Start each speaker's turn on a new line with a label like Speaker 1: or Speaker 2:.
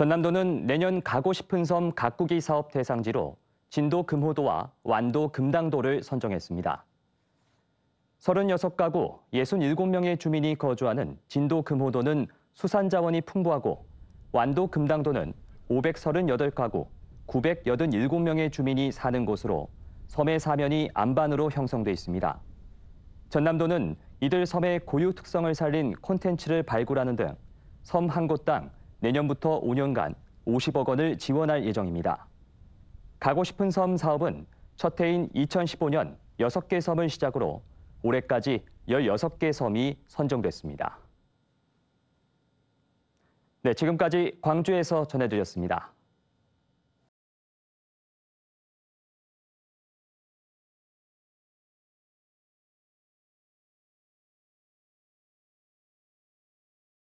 Speaker 1: 전남도는 내년 가고 싶은 섬 가꾸기 사업 대상지로 진도 금호도와 완도 금당도를 선정했습니다. 36가구 67명의 주민이 거주하는 진도 금호도는 수산자원이 풍부하고 완도 금당도는 538가구 987명의 주민이 사는 곳으로 섬의 사면이 안반으로 형성돼 있습니다. 전남도는 이들 섬의 고유 특성을 살린 콘텐츠를 발굴하는 등 섬 한 곳당 내년부터 5년간 50억 원을 지원할 예정입니다. 가고 싶은 섬 사업은 첫 해인 2015년 6개 섬을 시작으로 올해까지 16개 섬이 선정됐습니다. 네, 지금까지 광주에서 전해드렸습니다.